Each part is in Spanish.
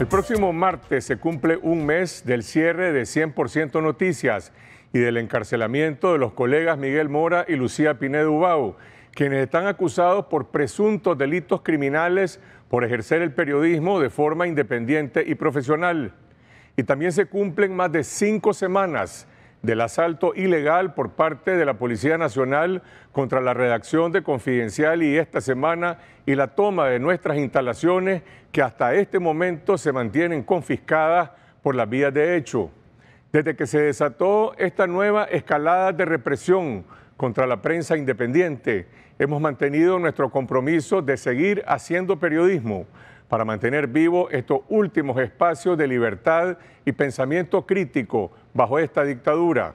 El próximo martes se cumple un mes del cierre de 100% Noticias y del encarcelamiento de los colegas Miguel Mora y Lucía Pinedo Ubao, quienes están acusados por presuntos delitos criminales por ejercer el periodismo de forma independiente y profesional. Y también se cumplen más de cinco semanas del asalto ilegal por parte de la Policía Nacional contra la redacción de Confidencial y esta semana y la toma de nuestras instalaciones que hasta este momento se mantienen confiscadas por las vías de hecho. Desde que se desató esta nueva escalada de represión contra la prensa independiente, hemos mantenido nuestro compromiso de seguir haciendo periodismo para mantener vivo estos últimos espacios de libertad y pensamiento crítico bajo esta dictadura.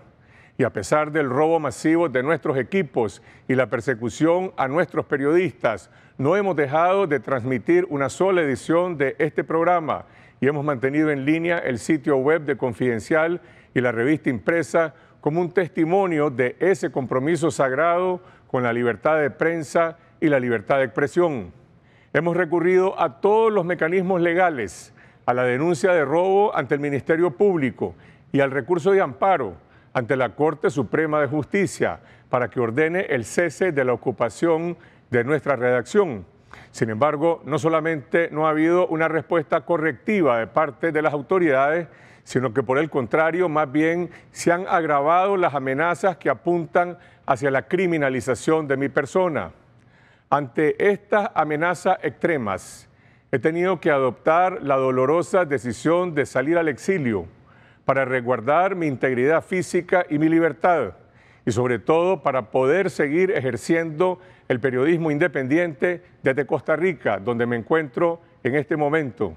Y a pesar del robo masivo de nuestros equipos y la persecución a nuestros periodistas, no hemos dejado de transmitir una sola edición de este programa y hemos mantenido en línea el sitio web de Confidencial y la revista impresa como un testimonio de ese compromiso sagrado con la libertad de prensa y la libertad de expresión. Hemos recurrido a todos los mecanismos legales, a la denuncia de robo ante el Ministerio Público y al recurso de amparo ante la Corte Suprema de Justicia para que ordene el cese de la ocupación de nuestra redacción. Sin embargo, no solamente no ha habido una respuesta correctiva de parte de las autoridades, sino que por el contrario, más bien se han agravado las amenazas que apuntan hacia la criminalización de mi persona. Ante estas amenazas extremas, he tenido que adoptar la dolorosa decisión de salir al exilio para resguardar mi integridad física y mi libertad, y sobre todo para poder seguir ejerciendo el periodismo independiente desde Costa Rica, donde me encuentro en este momento.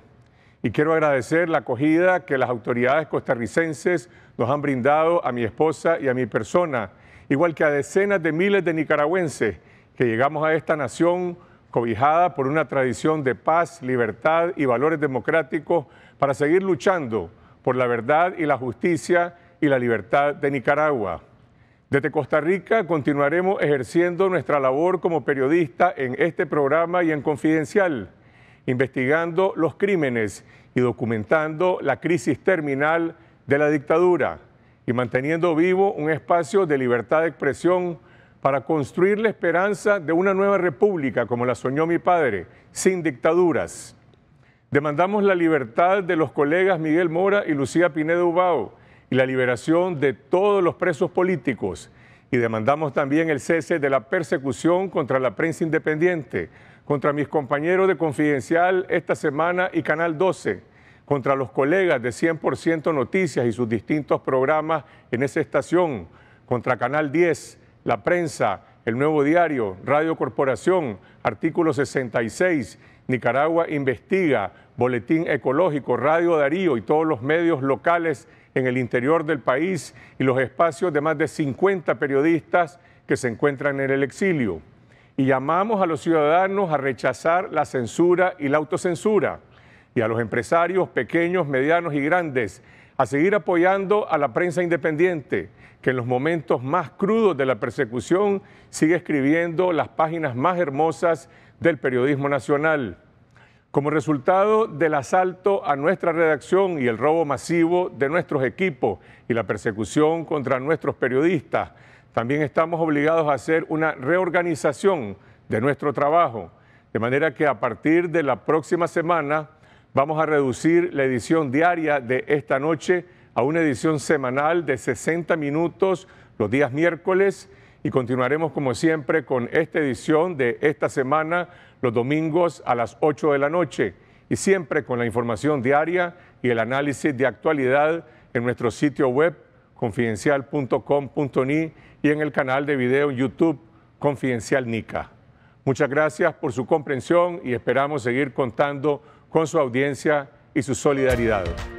Y quiero agradecer la acogida que las autoridades costarricenses nos han brindado a mi esposa y a mi persona, igual que a decenas de miles de nicaragüenses que llegamos a esta nación cobijada por una tradición de paz, libertad y valores democráticos para seguir luchando por la verdad y la justicia y la libertad de Nicaragua. Desde Costa Rica continuaremos ejerciendo nuestra labor como periodista en este programa y en Confidencial, investigando los crímenes y documentando la crisis terminal de la dictadura y manteniendo vivo un espacio de libertad de expresión para construir la esperanza de una nueva república como la soñó mi padre, sin dictaduras. Demandamos la libertad de los colegas Miguel Mora y Lucía Pineda Ubao y la liberación de todos los presos políticos. Y demandamos también el cese de la persecución contra la prensa independiente, contra mis compañeros de Confidencial esta semana y Canal 12, contra los colegas de 100% Noticias y sus distintos programas en esa estación, contra Canal 10, la Prensa, El Nuevo Diario, Radio Corporación, Artículo 66, Nicaragua Investiga, Boletín Ecológico, Radio Darío y todos los medios locales en el interior del país y los espacios de más de 50 periodistas que se encuentran en el exilio. Y llamamos a los ciudadanos a rechazar la censura y la autocensura y a los empresarios pequeños, medianos y grandes a seguir apoyando a la prensa independiente, que en los momentos más crudos de la persecución sigue escribiendo las páginas más hermosas del periodismo nacional. Como resultado del asalto a nuestra redacción y el robo masivo de nuestros equipos y la persecución contra nuestros periodistas, también estamos obligados a hacer una reorganización de nuestro trabajo, de manera que a partir de la próxima semana Vamos a reducir la edición diaria de esta noche a una edición semanal de 60 minutos los días miércoles y continuaremos como siempre con esta edición de esta semana los domingos a las 8 de la noche y siempre con la información diaria y el análisis de actualidad en nuestro sitio web confidencial.com.ni y en el canal de video YouTube Confidencial Nica. Muchas gracias por su comprensión y esperamos seguir contando con su audiencia y su solidaridad.